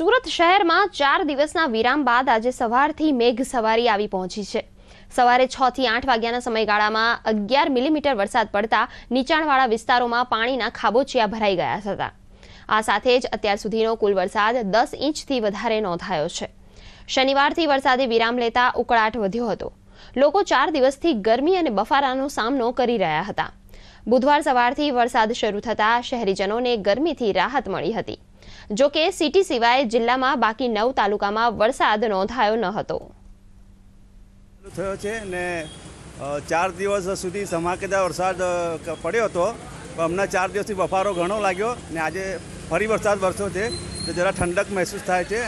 સુરત શહેરમાં ચાર દિવસના વિરામ બાદ આજે સવારથી મેઘ સવારી આવી પહોંચી છે સવારે છ થી આઠ વાગ્યાના સમયગાળામાં અગિયાર મિલીમીટર વરસાદ પડતા નીચાણવાળા વિસ્તારોમાં પાણીના ખાબોચિયા ભરાઈ ગયા હતા આ સાથે જ અત્યાર સુધીનો કુલ વરસાદ દસ ઇંચથી વધારે નોંધાયો છે શનિવારથી વરસાદે વિરામ લેતા ઉકળાટ વધ્યો હતો લોકો ચાર દિવસથી ગરમી અને બફારાનો સામનો કરી રહ્યા હતા બુધવાર સવારથી વરસાદ શરૂ થતા શહેરીજનોને ગરમીથી રાહત મળી હતી જો કે સિટી સિવાય જિલ્લામાં બાકી નવ તાલુકામાં વરસાદ નોંધાયો ન હતો થયો છે ને ચાર દિવસ સુધી ધમાકેદાર વરસાદ પડ્યો હતો હમણાં ચાર દિવસથી બફારો ઘણો લાગ્યો ને આજે ફરી વરસાદ વરસ્યો છે તો જરા ઠંડક મહેસૂસ થાય છે